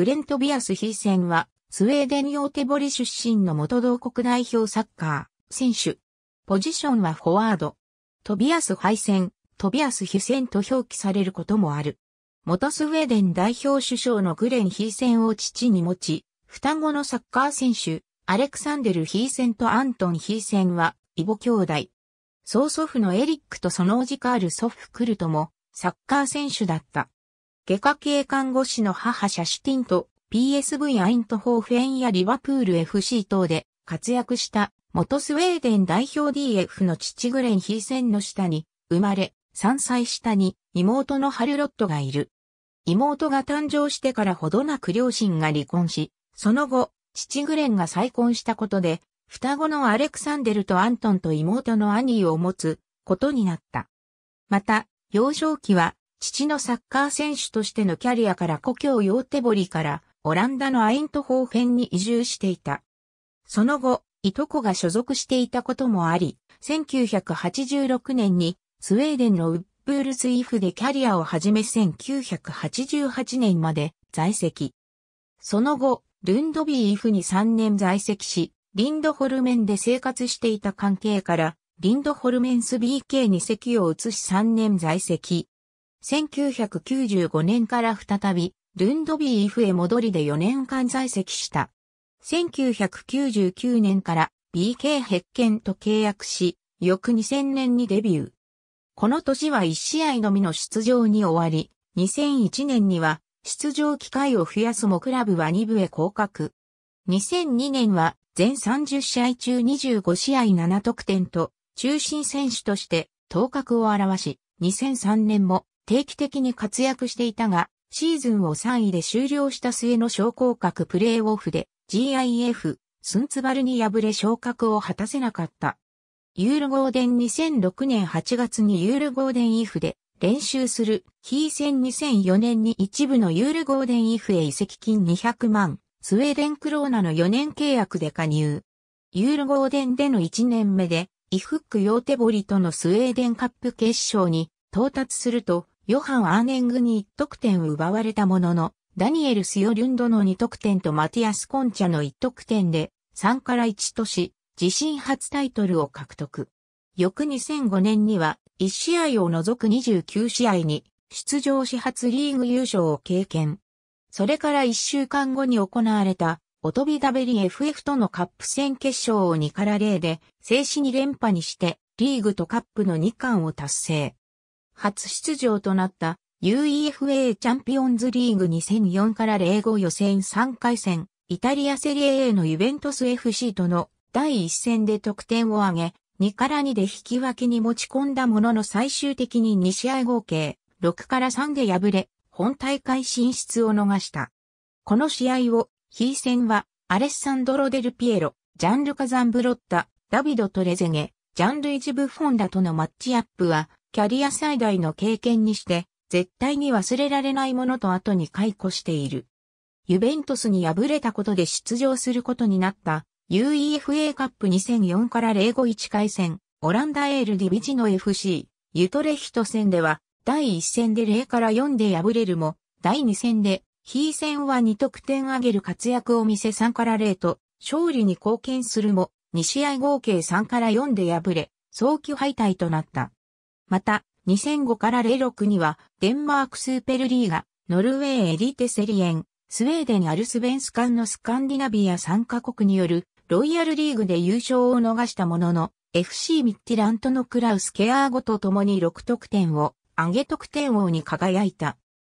グレントビアス・ヒーセンは、スウェーデン・ヨーテボリ出身の元同国代表サッカー、選手。ポジションはフォワード。トビアス・ハイセン、トビアス・ヒーセンと表記されることもある。元スウェーデン代表首相のグレン・ヒーセンを父に持ち、双子のサッカー選手、アレクサンデル・ヒーセンとアントン・ヒーセンは、イボ兄弟。曽祖父のエリックとその叔父カール・祖父クルトも、サッカー選手だった。外科系看護師の母シャシュティンと PSV アイントホーフェンやリバプール FC 等で活躍した元スウェーデン代表 DF の父グレン・ヒーセンの下に生まれ3歳下に妹のハルロットがいる。妹が誕生してからほどなく両親が離婚し、その後、父グレンが再婚したことで、双子のアレクサンデルとアントンと妹のアニーを持つことになった。また、幼少期は父のサッカー選手としてのキャリアから故郷ヨーテボリからオランダのアイントホーフェンに移住していた。その後、いとこが所属していたこともあり、1986年にスウェーデンのウップールスイフでキャリアを始め1988年まで在籍。その後、ルンドビーイフに3年在籍し、リンドホルメンで生活していた関係から、リンドホルメンス BK に席を移し3年在籍。1995年から再び、ルンドビーフへ戻りで4年間在籍した。1999年から BK ヘッケンと契約し、翌2000年にデビュー。この年は1試合のみの出場に終わり、2001年には出場機会を増やすもクラブは2部へ降格。2002年は全30試合中25試合7得点と中心選手として頭角を表し、2003年も定期的に活躍していたが、シーズンを3位で終了した末の昇降格プレーオフで GIF、スンツバルに敗れ昇格を果たせなかった。ユールゴーデン2006年8月にユールゴーデンイフで練習する、ヒーセン2004年に一部のユールゴーデンイフへ移籍金200万、スウェーデンクローナの4年契約で加入。ユールゴーデンでの1年目で、イフックヨーテボリとのスウェーデンカップ決勝に到達すると、ヨハン・アーネングに1得点奪われたものの、ダニエル・スヨリュンドの2得点とマティアス・コンチャの1得点で3から1とし、自身初タイトルを獲得。翌2005年には1試合を除く29試合に出場し初リーグ優勝を経験。それから1週間後に行われた、オトビダベリ FF とのカップ戦決勝を2から0で、静止に連覇にして、リーグとカップの2冠を達成。初出場となった UEFA チャンピオンズリーグ2004から05予選3回戦、イタリアセリエ A のユベントス FC との第1戦で得点を挙げ、2から2で引き分けに持ち込んだものの最終的に2試合合計、6から3で敗れ、本大会進出を逃した。この試合を、非戦は、アレッサンドロ・デル・ピエロ、ジャンル・カザンブロッタ、ダビド・トレゼゲ、ジャンル・イジ・ブフォンダとのマッチアップは、キャリア最大の経験にして、絶対に忘れられないものと後に解雇している。ユベントスに敗れたことで出場することになった UEFA カップ2004から051回戦、オランダエールディビジの FC、ユトレヒト戦では、第1戦で0から4で敗れるも、第2戦で、非戦は2得点上げる活躍を見せ3から0と、勝利に貢献するも、2試合合計3から4で敗れ、早期敗退となった。また、2005から06には、デンマークスーペルリーガ、ノルウェーエリテセリエン、スウェーデンアルスベンスカンのスカンディナビア3カ国による、ロイヤルリーグで優勝を逃したものの、FC ミッティラントのクラウス・ケアーゴと共に6得点を、上げ得点王に輝いた。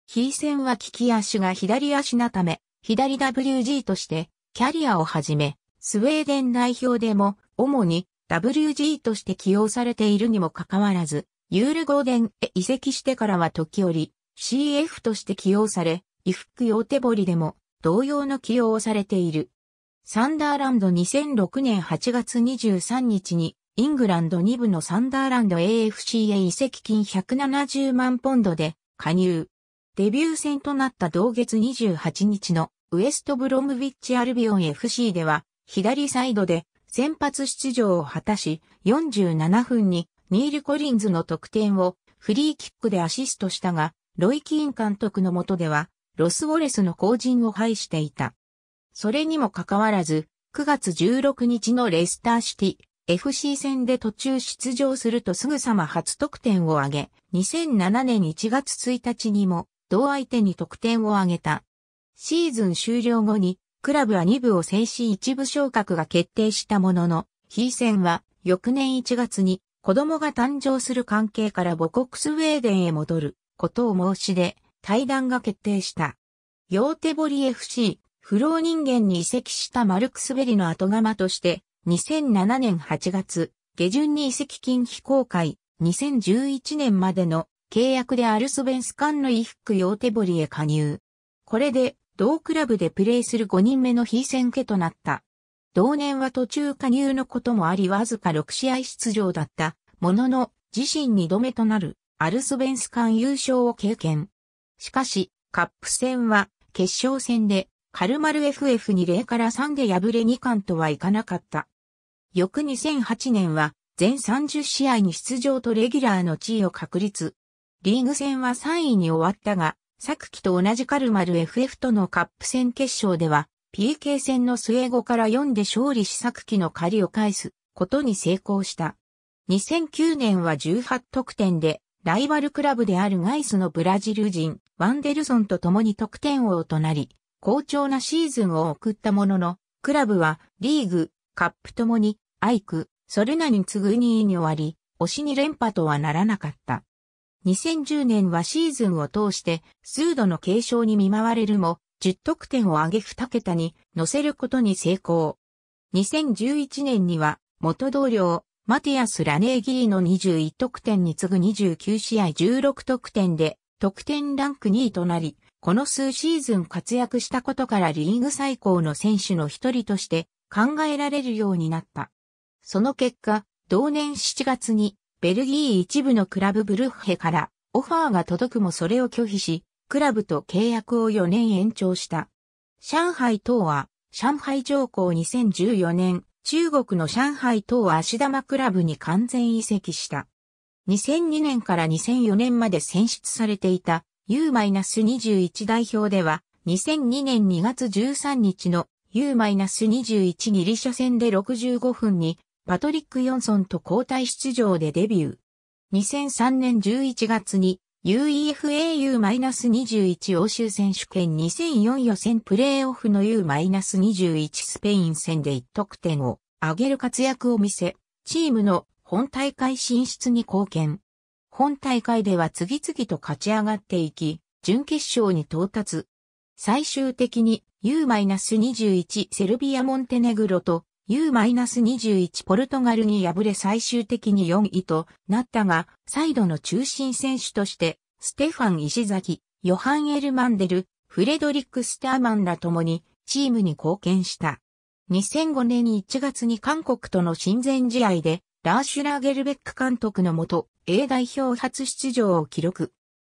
ヒーセンは利き足が左足なため、左 WG として、キャリアをはじめ、スウェーデン代表でも、主に WG として起用されているにもかかわらず、ユールゴーデンへ移籍してからは時折、CF として起用され、衣服用手りでも同様の起用をされている。サンダーランド2006年8月23日に、イングランド2部のサンダーランド AFC へ移籍金170万ポンドで加入。デビュー戦となった同月28日のウエストブロムビッチアルビオン FC では左サイドで先発出場を果たし47分にニール・コリンズの得点をフリーキックでアシストしたが、ロイ・キーン監督の下では、ロス・ウォレスの後陣を排していた。それにもかかわらず、9月16日のレスターシティ、FC 戦で途中出場するとすぐさま初得点を挙げ、2007年1月1日にも同相手に得点を挙げた。シーズン終了後にクラブは2部を制し1部昇格が決定したものの、非戦は翌年1月に子供が誕生する関係から母国スウェーデンへ戻ることを申し出、対談が決定した。ヨーテボリ FC、不老人間に移籍したマルクスベリの後釜として、2007年8月、下旬に移籍金非公開、2011年までの契約でアルスベンスカンの衣服ヨーテボリへ加入。これで、同クラブでプレーする5人目の非戦家となった。同年は途中加入のこともありわずか6試合出場だったものの自身2度目となるアルスベンス間優勝を経験。しかし、カップ戦は決勝戦でカルマル FF に0から3で敗れ2冠とはいかなかった。翌2008年は全30試合に出場とレギュラーの地位を確立。リーグ戦は3位に終わったが、昨季と同じカルマル FF とのカップ戦決勝では PK 戦の末後から4で勝利試作機の借りを返すことに成功した。2009年は18得点で、ライバルクラブであるガイスのブラジル人、ワンデルソンと共に得点王となり、好調なシーズンを送ったものの、クラブはリーグ、カップともに、アイク、ソルナに次ぐ2位に終わり、推しに連覇とはならなかった。2010年はシーズンを通して、数度の継承に見舞われるも、10得点を挙げ2桁に乗せることに成功。2011年には元同僚マティアス・ラネーギーの21得点に次ぐ29試合16得点で得点ランク2位となり、この数シーズン活躍したことからリーグ最高の選手の一人として考えられるようになった。その結果、同年7月にベルギー一部のクラブブルッヘからオファーが届くもそれを拒否し、クラブと契約を4年延長した。上海等は、上海上皇2014年、中国の上海等足玉クラブに完全移籍した。2002年から2004年まで選出されていた U-21 代表では、2002年2月13日の U-21 ギリシャ戦で65分にパトリック・ヨンソンと交代出場でデビュー。2003年11月に UEFA-U-21 欧州選手権2004予選プレーオフの U-21 スペイン戦で1得点を上げる活躍を見せ、チームの本大会進出に貢献。本大会では次々と勝ち上がっていき、準決勝に到達。最終的に U-21 セルビア・モンテネグロと U-21 ポルトガルに敗れ最終的に4位となったが、サイドの中心選手として、ステファン石崎、ヨハン・エルマンデル、フレドリック・スターマンらともに、チームに貢献した。2005年1月に韓国との親善試合で、ラーシュラーゲルベック監督のもと、A 代表初出場を記録。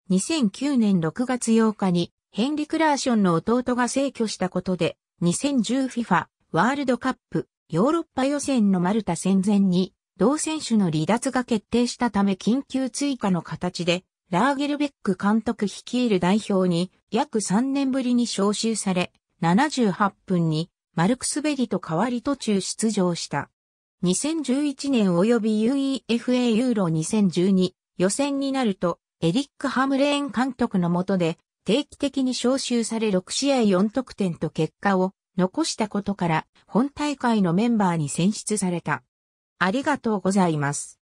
2009年6月8日に、ヘンリク・ラーションの弟が逝去したことで、2010FIFA ワールドカップヨーロッパ予選のマルタ戦前に、同選手の離脱が決定したため緊急追加の形で、ラーゲルベック監督率いる代表に約3年ぶりに招集され、78分にマルクスベリと代わり途中出場した。2011年及び UEFA ユーロ2012予選になると、エリック・ハムレーン監督の下で定期的に招集され6試合4得点と結果を残したことから本大会のメンバーに選出された。ありがとうございます。